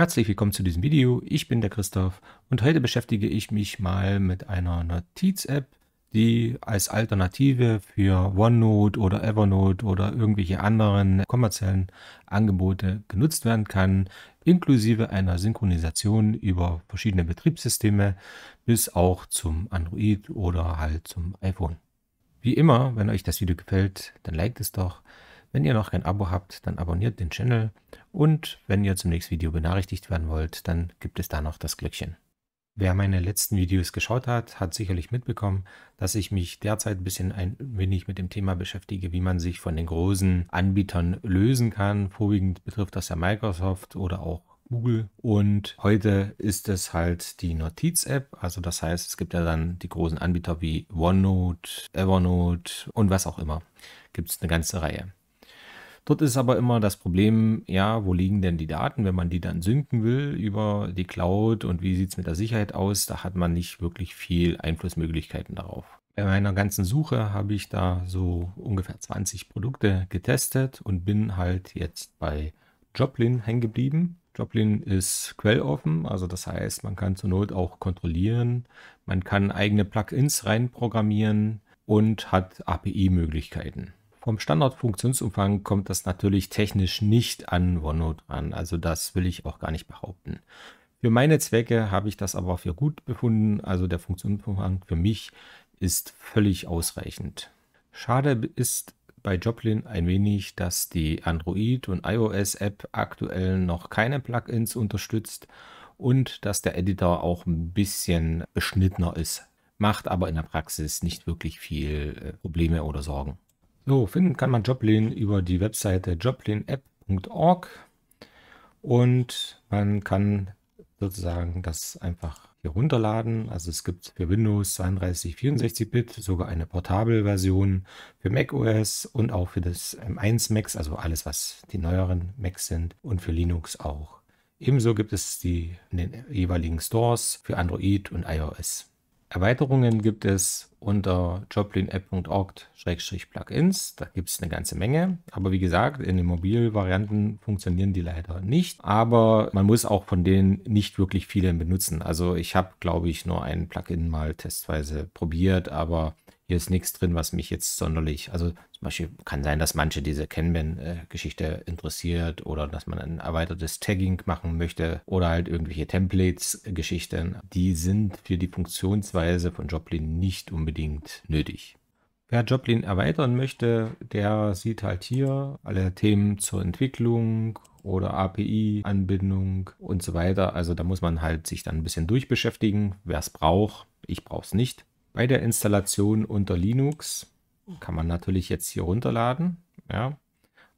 Herzlich willkommen zu diesem Video, ich bin der Christoph und heute beschäftige ich mich mal mit einer Notiz-App, die als Alternative für OneNote oder Evernote oder irgendwelche anderen kommerziellen Angebote genutzt werden kann, inklusive einer Synchronisation über verschiedene Betriebssysteme bis auch zum Android oder halt zum iPhone. Wie immer, wenn euch das Video gefällt, dann liked es doch. Wenn ihr noch kein Abo habt, dann abonniert den Channel und wenn ihr zum nächsten Video benachrichtigt werden wollt, dann gibt es da noch das Glöckchen. Wer meine letzten Videos geschaut hat, hat sicherlich mitbekommen, dass ich mich derzeit ein bisschen ein wenig mit dem Thema beschäftige, wie man sich von den großen Anbietern lösen kann. Vorwiegend betrifft das ja Microsoft oder auch Google. Und heute ist es halt die Notiz-App. Also das heißt, es gibt ja dann die großen Anbieter wie OneNote, Evernote und was auch immer. Gibt es eine ganze Reihe. Dort ist aber immer das Problem, ja, wo liegen denn die Daten, wenn man die dann synken will über die Cloud und wie sieht es mit der Sicherheit aus? Da hat man nicht wirklich viel Einflussmöglichkeiten darauf. Bei meiner ganzen Suche habe ich da so ungefähr 20 Produkte getestet und bin halt jetzt bei Joplin hängen geblieben. Joplin ist quelloffen, also das heißt, man kann zur Not auch kontrollieren, man kann eigene Plugins reinprogrammieren und hat API-Möglichkeiten. Vom Standardfunktionsumfang kommt das natürlich technisch nicht an OneNote ran. Also das will ich auch gar nicht behaupten. Für meine Zwecke habe ich das aber für gut befunden. Also der Funktionsumfang für mich ist völlig ausreichend. Schade ist bei Joplin ein wenig, dass die Android- und iOS-App aktuell noch keine Plugins unterstützt und dass der Editor auch ein bisschen beschnittener ist. Macht aber in der Praxis nicht wirklich viel äh, Probleme oder Sorgen. So, finden kann man Joplin über die Webseite joblinapp.org und man kann sozusagen das einfach hier runterladen. Also es gibt für Windows 32, 64-Bit sogar eine Portable-Version für macOS und auch für das M1 Max, also alles, was die neueren Macs sind und für Linux auch. Ebenso gibt es die in den jeweiligen Stores für Android und iOS. Erweiterungen gibt es unter joplinapp.org-plugins. Da gibt es eine ganze Menge. Aber wie gesagt, in den Mobilvarianten funktionieren die leider nicht. Aber man muss auch von denen nicht wirklich viele benutzen. Also ich habe, glaube ich, nur ein Plugin mal testweise probiert, aber hier ist nichts drin, was mich jetzt sonderlich, also zum Beispiel kann sein, dass manche diese Kanban-Geschichte interessiert oder dass man ein erweitertes Tagging machen möchte oder halt irgendwelche Templates-Geschichten. Die sind für die Funktionsweise von Joplin nicht unbedingt nötig. Wer Joplin erweitern möchte, der sieht halt hier alle Themen zur Entwicklung oder API-Anbindung und so weiter. Also da muss man halt sich dann ein bisschen durchbeschäftigen, wer es braucht. Ich brauche es nicht bei der Installation unter Linux. Kann man natürlich jetzt hier runterladen. Ja.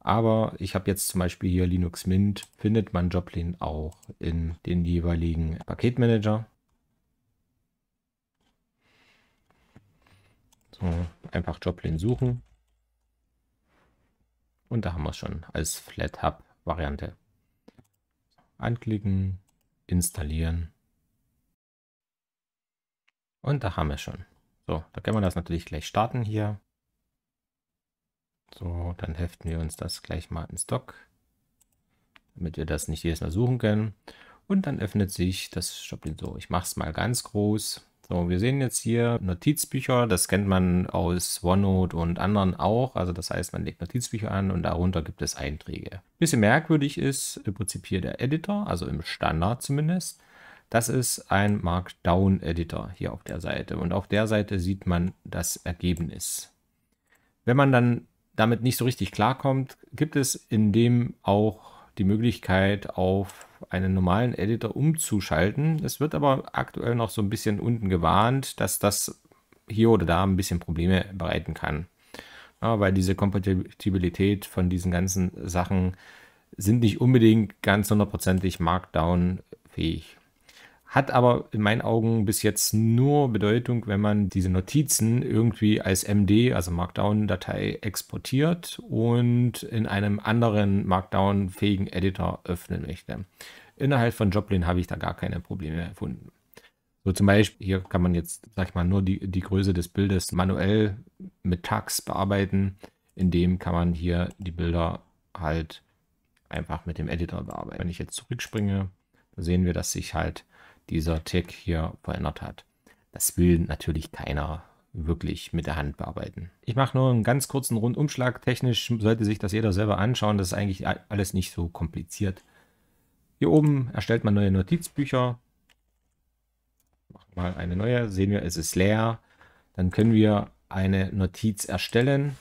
Aber ich habe jetzt zum Beispiel hier Linux Mint, findet man Joplin auch in den jeweiligen Paketmanager. So, einfach Joplin suchen. Und da haben wir es schon als FlatHub-Variante. Anklicken, installieren. Und da haben wir schon. So, da können wir das natürlich gleich starten hier. So, dann heften wir uns das gleich mal ins Dock, damit wir das nicht jedes Mal suchen können. Und dann öffnet sich das Shoplin so. Ich mache es mal ganz groß. So, wir sehen jetzt hier Notizbücher. Das kennt man aus OneNote und anderen auch. Also das heißt, man legt Notizbücher an und darunter gibt es Einträge. Ein bisschen merkwürdig ist im Prinzip hier der Editor, also im Standard zumindest. Das ist ein Markdown-Editor hier auf der Seite. Und auf der Seite sieht man das Ergebnis. Wenn man dann damit nicht so richtig klarkommt, gibt es in dem auch die Möglichkeit, auf einen normalen Editor umzuschalten. Es wird aber aktuell noch so ein bisschen unten gewarnt, dass das hier oder da ein bisschen Probleme bereiten kann. Ja, weil diese Kompatibilität von diesen ganzen Sachen sind nicht unbedingt ganz hundertprozentig Markdown-fähig hat aber in meinen Augen bis jetzt nur Bedeutung, wenn man diese Notizen irgendwie als MD, also Markdown-Datei, exportiert und in einem anderen Markdown-fähigen Editor öffnen möchte. Innerhalb von Joplin habe ich da gar keine Probleme gefunden. So zum Beispiel, hier kann man jetzt, sag ich mal, nur die, die Größe des Bildes manuell mit Tags bearbeiten. In dem kann man hier die Bilder halt einfach mit dem Editor bearbeiten. Wenn ich jetzt zurückspringe, sehen wir, dass sich halt dieser Tick hier verändert hat. Das will natürlich keiner wirklich mit der Hand bearbeiten. Ich mache nur einen ganz kurzen Rundumschlag. Technisch sollte sich das jeder selber anschauen. Das ist eigentlich alles nicht so kompliziert. Hier oben erstellt man neue Notizbücher. Macht mal eine neue. Sehen wir, es ist leer. Dann können wir eine Notiz erstellen.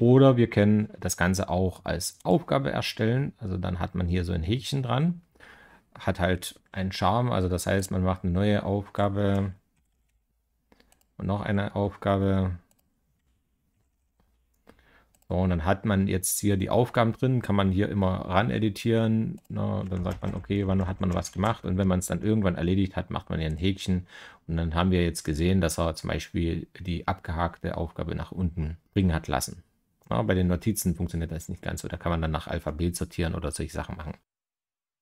Oder wir können das Ganze auch als Aufgabe erstellen. Also dann hat man hier so ein Häkchen dran. Hat halt einen Charme. Also das heißt, man macht eine neue Aufgabe und noch eine Aufgabe. So, und dann hat man jetzt hier die Aufgaben drin, kann man hier immer ran editieren. Na, ne? dann sagt man, okay, wann hat man was gemacht? Und wenn man es dann irgendwann erledigt hat, macht man hier ein Häkchen. Und dann haben wir jetzt gesehen, dass er zum Beispiel die abgehakte Aufgabe nach unten bringen hat lassen. Ja, bei den Notizen funktioniert das nicht ganz so. Da kann man dann nach Alphabet sortieren oder solche Sachen machen.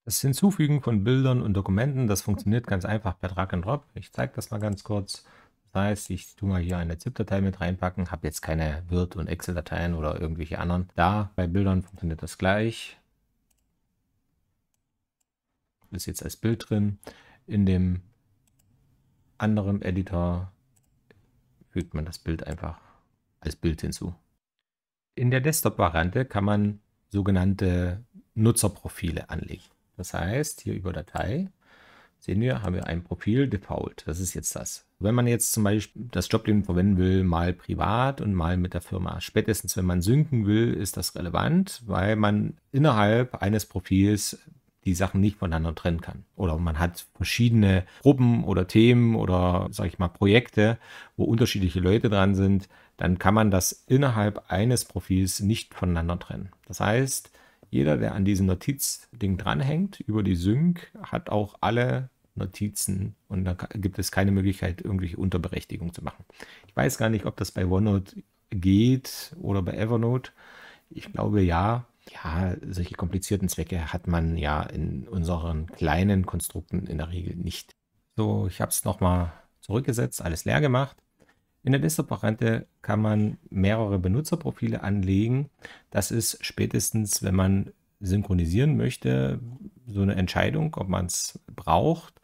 Das Hinzufügen von Bildern und Dokumenten, das funktioniert ganz einfach per Drag and Drop. Ich zeige das mal ganz kurz. Das heißt, ich tue mal hier eine ZIP-Datei mit reinpacken, habe jetzt keine Word- und Excel-Dateien oder irgendwelche anderen. Da bei Bildern funktioniert das gleich. Ist jetzt als Bild drin. In dem anderen Editor fügt man das Bild einfach als Bild hinzu in der Desktop-Variante kann man sogenannte Nutzerprofile anlegen. Das heißt, hier über Datei sehen wir, haben wir ein Profil Default. Das ist jetzt das. Wenn man jetzt zum Beispiel das Jobleben verwenden will, mal privat und mal mit der Firma. Spätestens, wenn man synken will, ist das relevant, weil man innerhalb eines Profils die Sachen nicht voneinander trennen kann. Oder man hat verschiedene Gruppen oder Themen oder, sage ich mal, Projekte, wo unterschiedliche Leute dran sind dann kann man das innerhalb eines Profils nicht voneinander trennen. Das heißt, jeder, der an diesem Notizding dranhängt, über die Sync, hat auch alle Notizen und da gibt es keine Möglichkeit, irgendwelche Unterberechtigung zu machen. Ich weiß gar nicht, ob das bei OneNote geht oder bei Evernote. Ich glaube ja. Ja, solche komplizierten Zwecke hat man ja in unseren kleinen Konstrukten in der Regel nicht. So, ich habe es nochmal zurückgesetzt, alles leer gemacht. In der Desktop-Variante kann man mehrere Benutzerprofile anlegen. Das ist spätestens, wenn man synchronisieren möchte, so eine Entscheidung, ob man es braucht.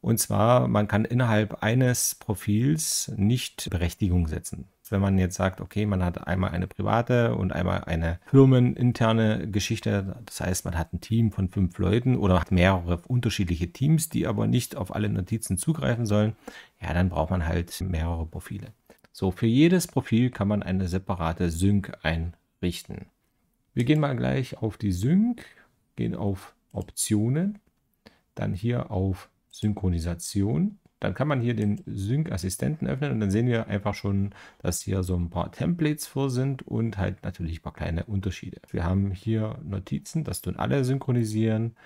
Und zwar, man kann innerhalb eines Profils nicht Berechtigung setzen nichts, wenn man jetzt sagt, okay, man hat einmal eine private und einmal eine firmeninterne Geschichte. Das heißt, man hat ein Team von fünf Leuten oder hat mehrere unterschiedliche Teams, die aber nicht auf alle Notizen zugreifen sollen. Ja, dann braucht man halt mehrere Profile. So, für jedes Profil kann man eine separate Sync einrichten. Wir gehen mal gleich auf die Sync, gehen auf Optionen, dann hier auf Synchronisation dann kann man hier den Sync-Assistenten öffnen und dann sehen wir einfach schon, dass hier so ein paar Templates vor sind und halt natürlich ein paar kleine Unterschiede. Wir haben hier Notizen, das tun alle synchronisieren.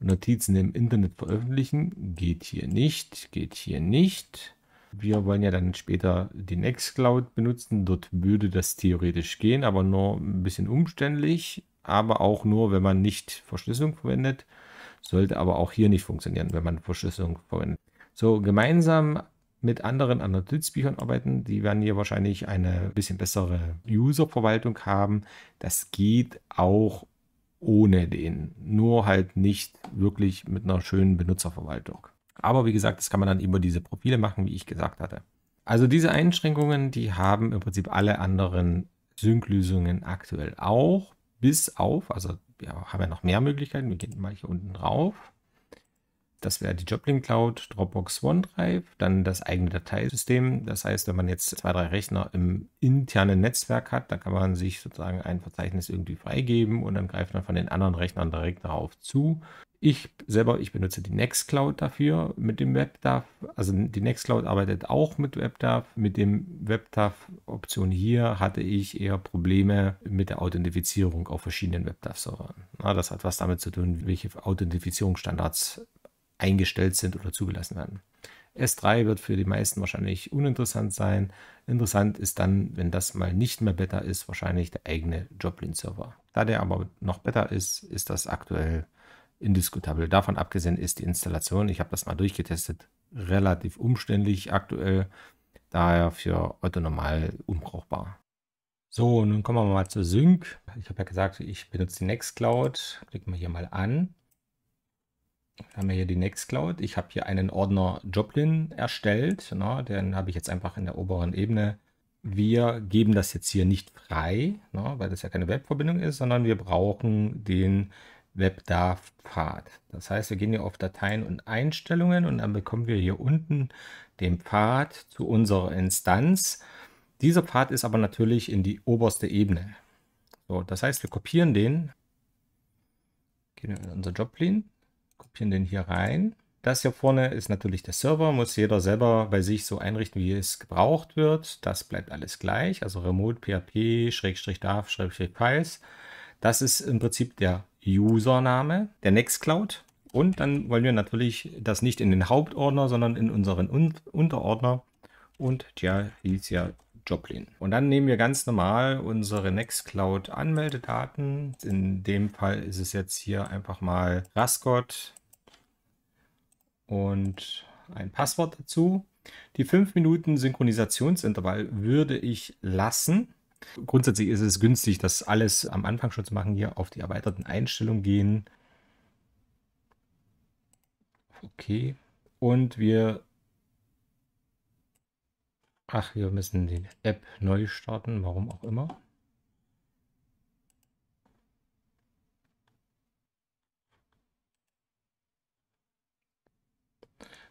Notizen im Internet veröffentlichen geht hier nicht, geht hier nicht. Wir wollen ja dann später die Nextcloud benutzen. Dort würde das theoretisch gehen, aber nur ein bisschen umständlich. Aber auch nur, wenn man nicht Verschlüsselung verwendet. Sollte aber auch hier nicht funktionieren, wenn man Verschlüsselung verwendet so gemeinsam mit anderen Analytics-Büchern arbeiten. Die werden hier wahrscheinlich eine bisschen bessere User-Verwaltung haben. Das geht auch ohne den, nur halt nicht wirklich mit einer schönen Benutzerverwaltung. Aber wie gesagt, das kann man dann über diese Profile machen, wie ich gesagt hatte. Also diese Einschränkungen, die haben im Prinzip alle anderen Sync-Lösungen aktuell auch, bis auf, also wir haben ja noch mehr Möglichkeiten, wir gehen mal hier unten rauf das wäre die Joplin Cloud, Dropbox OneDrive, dann das eigene Dateisystem. Das heißt, wenn man jetzt zwei, drei Rechner im internen Netzwerk hat, dann kann man sich sozusagen ein Verzeichnis irgendwie freigeben und dann greift man von den anderen Rechnern direkt darauf zu. Ich selber, ich benutze die Nextcloud dafür mit dem WebDAV. Also die Nextcloud arbeitet auch mit WebDAV. Mit dem WebDAV-Option hier hatte ich eher Probleme mit der Authentifizierung auf verschiedenen WebDAV-Servern. Das hat was damit zu tun, welche Authentifizierungsstandards eingestellt sind oder zugelassen werden. S3 wird für die meisten wahrscheinlich uninteressant sein. Interessant ist dann, wenn das mal nicht mehr Beta ist, wahrscheinlich der eigene Joplin-Server. Da der aber noch Beta ist, ist das aktuell indiskutabel. Davon abgesehen ist die Installation, ich habe das mal durchgetestet, relativ umständlich aktuell, daher für Otto normal unbrauchbar. So, nun kommen wir mal zur Sync. Ich habe ja gesagt, ich benutze die Nextcloud. Klicken wir hier mal an haben wir hier die Nextcloud. Ich habe hier einen Ordner Joplin erstellt. Na, ne? den habe ich jetzt einfach in der oberen Ebene. Wir geben das jetzt hier nicht frei, na, ne? weil das ja keine Webverbindung ist, sondern wir brauchen den WebDAV-Pfad. Das heißt, wir gehen hier auf Dateien und Einstellungen und dann bekommen wir hier unten den Pfad zu unserer Instanz. Dieser Pfad ist aber natürlich in die oberste Ebene. So, das heißt, wir kopieren den, gehen in unser Joplin kopieren den hier rein. Das hier vorne ist natürlich der Server, muss jeder selber bei sich so einrichten, wie es gebraucht wird. Das bleibt alles gleich, also remote php dav files. Das ist im Prinzip der Username, der Nextcloud. Und dann wollen wir natürlich das nicht in den Hauptordner, sondern in unseren Un Unterordner. Und ja, ist ja Joplin. Und dann nehmen wir ganz normal unsere Nextcloud-Anmeldedaten. In dem Fall ist es jetzt hier einfach mal Rascot und ein Passwort dazu. Die 5 Minuten Synchronisationsintervall würde ich lassen. Grundsätzlich ist es günstig, das alles am Anfang schon zu machen. Hier auf die erweiterten Einstellungen gehen. Okay. Und wir Ach, wir müssen die App neu starten, warum auch immer.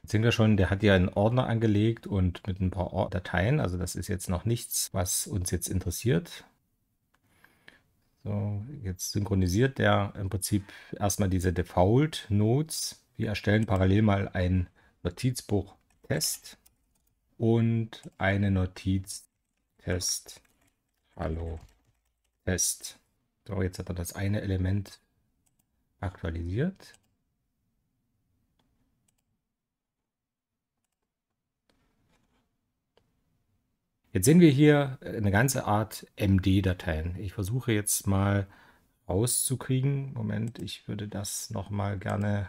Jetzt sehen wir schon, der hat ja einen Ordner angelegt und mit ein paar Dateien. Also das ist jetzt noch nichts, was uns jetzt interessiert. So, jetzt synchronisiert der im Prinzip erstmal diese Default Nodes. Wir erstellen parallel mal ein Notizbuch-Test und eine Notiz Test. Hallo Test. So, jetzt hat er das eine Element aktualisiert. Jetzt sehen wir hier eine ganze Art MD-Dateien. Ich versuche jetzt mal rauszukriegen. Moment, ich würde das noch mal gerne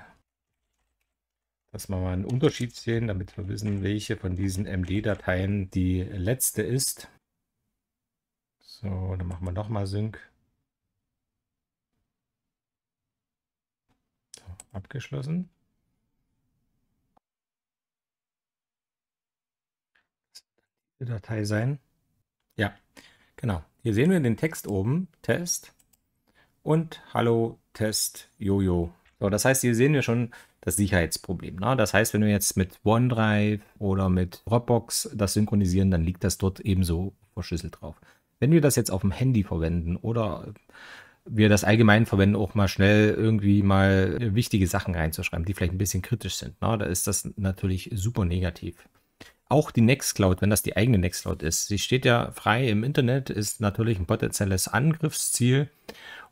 dass wir mal einen Unterschied sehen, damit wir wissen, welche von diesen MD-Dateien die letzte ist. So, dann machen wir nochmal Sync. So, abgeschlossen. Das Datei sein. Ja, genau. Hier sehen wir den Text oben, Test und Hallo Test Jojo. So, das heißt, hier sehen wir schon, das Sicherheitsproblem. Ne? Das heißt, wenn wir jetzt mit OneDrive oder mit Dropbox das synchronisieren, dann liegt das dort ebenso verschlüsselt drauf. Wenn wir das jetzt auf dem Handy verwenden oder wir das allgemein verwenden, auch mal schnell irgendwie mal wichtige Sachen reinzuschreiben, die vielleicht ein bisschen kritisch sind, ne? da ist das natürlich super negativ auch die Nextcloud, wenn das die eigene Nextcloud ist, sie steht ja frei im Internet, ist natürlich ein potenzielles Angriffsziel.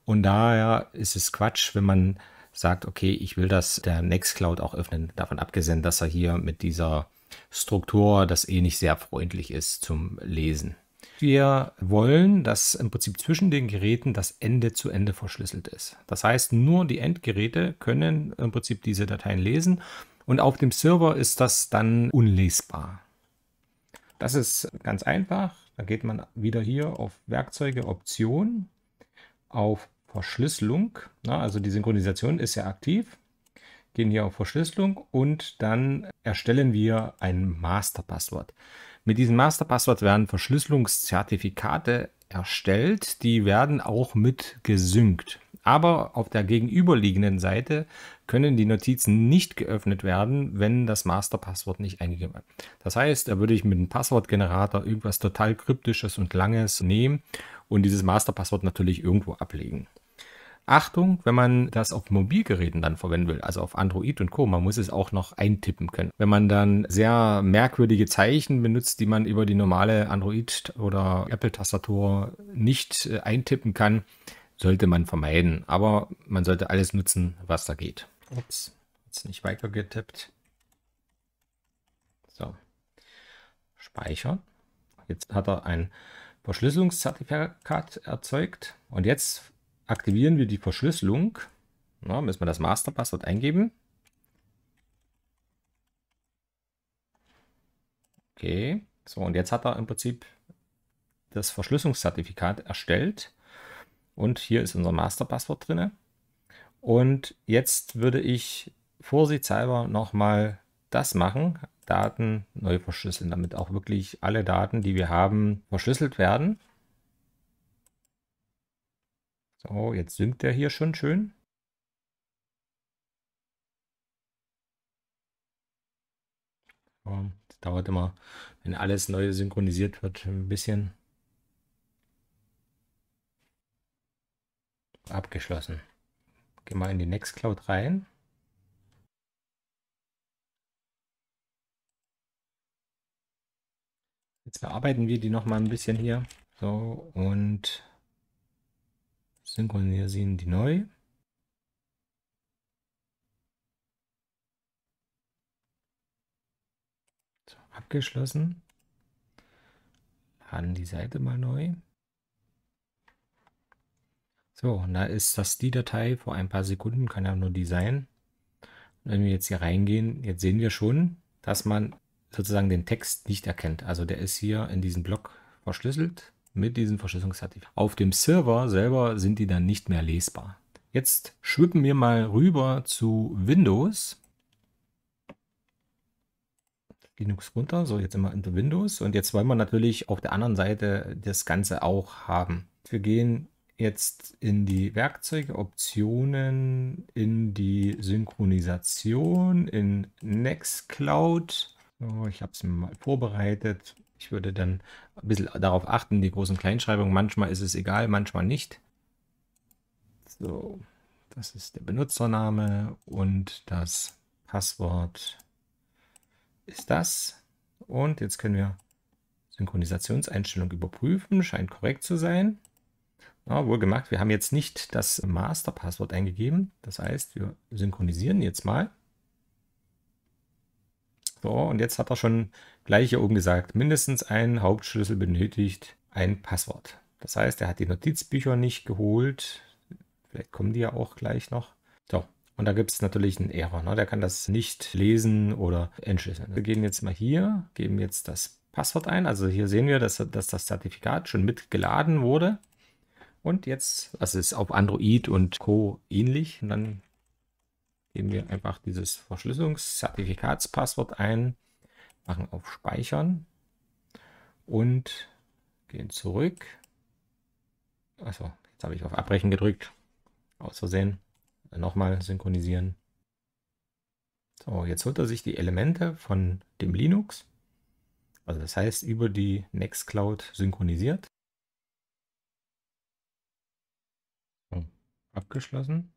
Und daher ist es Quatsch, wenn man sagt, okay, ich will das der Nextcloud auch öffnen, davon abgesehen, dass er hier mit dieser Struktur, das eh nicht sehr freundlich ist zum Lesen. Wir wollen, dass im Prinzip zwischen den Geräten das Ende zu Ende verschlüsselt ist. Das heißt, nur die Endgeräte können im Prinzip diese Dateien lesen und auf dem Server ist das dann unlesbar. Das ist ganz einfach. Da geht man wieder hier auf Werkzeuge, Option, auf Verschlüsselung, na, ne, also die Synchronisation ist ja aktiv, gehen hier auf Verschlüsselung und dann erstellen wir ein Masterpasswort. Mit diesem Masterpasswort werden Verschlüsselungszertifikate erstellt, die werden auch mit gesynkt. Aber auf der gegenüberliegenden Seite können die Notizen nicht geöffnet werden, wenn das Masterpasswort nicht eingegeben wird. Das heißt, da würde ich mit einem Passwortgenerator irgendwas total kryptisches und langes nehmen und dieses Masterpasswort natürlich irgendwo ablegen. Achtung, wenn man das auf Mobilgeräten dann verwenden will, also auf Android und Co., man muss es auch noch eintippen können. Wenn man dann sehr merkwürdige Zeichen benutzt, die man über die normale Android- oder Apple-Tastatur nicht äh, eintippen kann, sollte man vermeiden. Aber man sollte alles nutzen, was da geht. Ups, jetzt nicht weiter getippt. So, speichern. Jetzt hat er ein Verschlüsselungszertifikat erzeugt. Und jetzt aktivieren wir die Verschlüsselung. Na, müssen wir das Masterpasswort eingeben. Okay, so und jetzt hat er im Prinzip das Verschlüsselungszertifikat erstellt. Und hier ist unser Masterpasswort drin. Und jetzt würde ich vorsichtshalber nochmal das machen, Daten neu verschlüsseln, damit auch wirklich alle Daten, die wir haben, verschlüsselt werden. So, jetzt sinkt der hier schon schön. So, das dauert immer, wenn alles neu synchronisiert wird, ein bisschen. Abgeschlossen. Gehen wir in die Nextcloud rein. Jetzt bearbeiten wir die noch mal ein bisschen hier. So, und synchronisieren die neu. So, abgeschlossen. Laden die Seite mal neu. So, und da ist das die Datei vor ein paar Sekunden, kann ja nur die sein. Und wenn wir jetzt hier reingehen, jetzt sehen wir schon, dass man sozusagen den Text nicht erkennt. Also der ist hier in diesem Block verschlüsselt mit diesem Verschlüsselungszertifikat. Auf dem Server selber sind die dann nicht mehr lesbar. Jetzt schwippen wir mal rüber zu Windows. Linux runter, so jetzt immer unter Windows. Und jetzt wollen wir natürlich auf der anderen Seite das Ganze auch haben. Wir gehen jetzt in die Werkzeuge, Optionen, in die Synchronisation, in Nextcloud. So, ich habe es mir mal vorbereitet. Ich würde dann ein bisschen darauf achten, die großen Kleinschreibungen. Manchmal ist es egal, manchmal nicht. So, das ist der Benutzername und das Passwort ist das. Und jetzt können wir Synchronisationseinstellung überprüfen. Scheint korrekt zu sein. Ja, Wohlgemacht, wir haben jetzt nicht das Masterpasswort eingegeben. Das heißt, wir synchronisieren jetzt mal. So, und jetzt hat er schon gleich hier oben gesagt, mindestens ein Hauptschlüssel benötigt ein Passwort. Das heißt, er hat die Notizbücher nicht geholt. Vielleicht kommen die ja auch gleich noch. So, und da gibt es natürlich einen Error. Ne? Der kann das nicht lesen oder entschlüsseln. Wir gehen jetzt mal hier, geben jetzt das Passwort ein. Also hier sehen wir, dass, dass das Zertifikat schon mitgeladen wurde. Und jetzt, das ist auf Android und Co. ähnlich. Und dann geben wir einfach dieses Verschlüsselungszertifikatsspasswort ein, machen auf Speichern und gehen zurück. Also jetzt habe ich auf Abbrechen gedrückt, aus Versehen. nochmal synchronisieren. So, jetzt holt er sich die Elemente von dem Linux, also das heißt über die Nextcloud synchronisiert. So, abgeschlossen.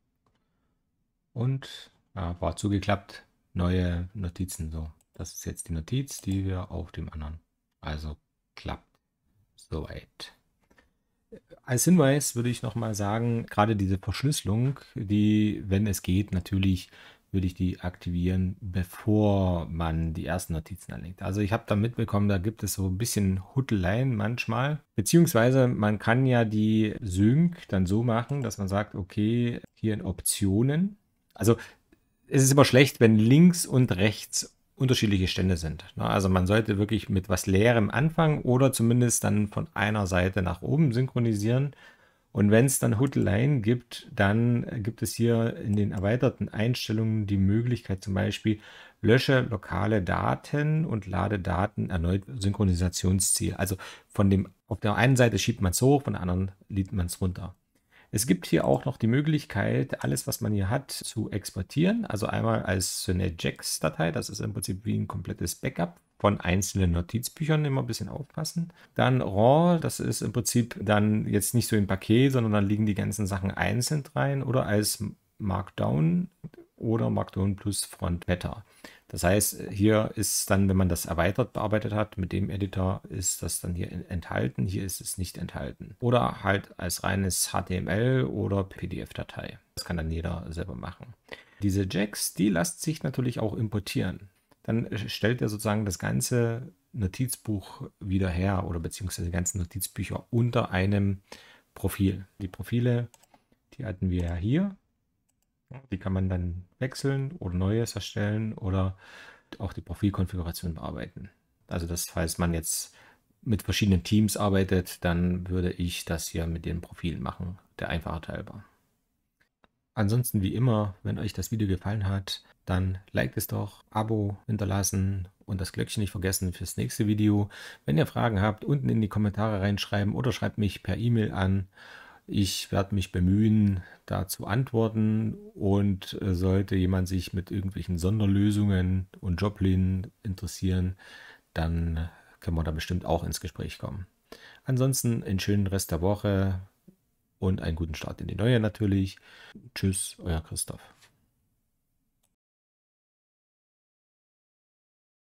Und ja, war zugeklappt. Neue Notizen so. Das ist jetzt die Notiz, die wir auf dem anderen. Also klappt. Soweit. Als Hinweis würde ich nochmal sagen, gerade diese Verschlüsselung, die, wenn es geht, natürlich würde ich die aktivieren, bevor man die ersten Notizen anlegt. Also ich habe da mitbekommen, da gibt es so ein bisschen Hutteleien manchmal. Beziehungsweise man kann ja die Sync dann so machen, dass man sagt, okay, hier in Optionen also es ist immer schlecht, wenn links und rechts unterschiedliche Stände sind. Ne? Also man sollte wirklich mit was Leerem anfangen oder zumindest dann von einer Seite nach oben synchronisieren. Und wenn es dann Hudeleien gibt, dann gibt es hier in den erweiterten Einstellungen die Möglichkeit zum Beispiel, lösche lokale Daten und lade Daten erneut Synchronisationsziel. Also von dem, auf der einen Seite schiebt man es hoch, von der anderen liegt man es runter. Es gibt hier auch noch die Möglichkeit, alles, was man hier hat, zu exportieren. Also einmal als Synergex-Datei, das ist im Prinzip wie ein komplettes Backup von einzelnen Notizbüchern immer ein bisschen aufpassen. Dann RAW, das ist im Prinzip dann jetzt nicht so ein Paket, sondern dann liegen die ganzen Sachen einzeln rein oder als Markdown oder Markdown plus Front Matter. Das heißt, äh, hier ist dann, wenn man das erweitert bearbeitet hat, mit dem Editor ist das dann hier enthalten. Hier ist es nicht enthalten. Oder halt als reines HTML oder PDF-Datei. Das kann dann jeder selber machen. Diese Jacks, die lässt sich natürlich auch importieren. Dann äh, stellt er sozusagen das ganze Notizbuch wieder her oder beziehungsweise die ganzen Notizbücher unter einem Profil. Die Profile, die hatten wir ja hier. Die kann man dann wechseln oder Neues erstellen oder auch die Profilkonfiguration bearbeiten. Also das, falls man jetzt mit verschiedenen Teams arbeitet, dann würde ich das hier mit den Profilen machen, der einfache war. Ansonsten wie immer, wenn euch das Video gefallen hat, dann liked es doch, Abo hinterlassen und das Glöckchen nicht vergessen fürs nächste Video. Wenn ihr Fragen habt, unten in die Kommentare reinschreiben oder schreibt mich per E-Mail an. Ich werde mich bemühen, da zu antworten und äh, sollte jemand sich mit irgendwelchen Sonderlösungen und Joblin interessieren, dann können wir da bestimmt auch ins Gespräch kommen. Ansonsten einen schönen Rest der Woche und einen guten Start in die neue natürlich. Tschüss, euer Christoph.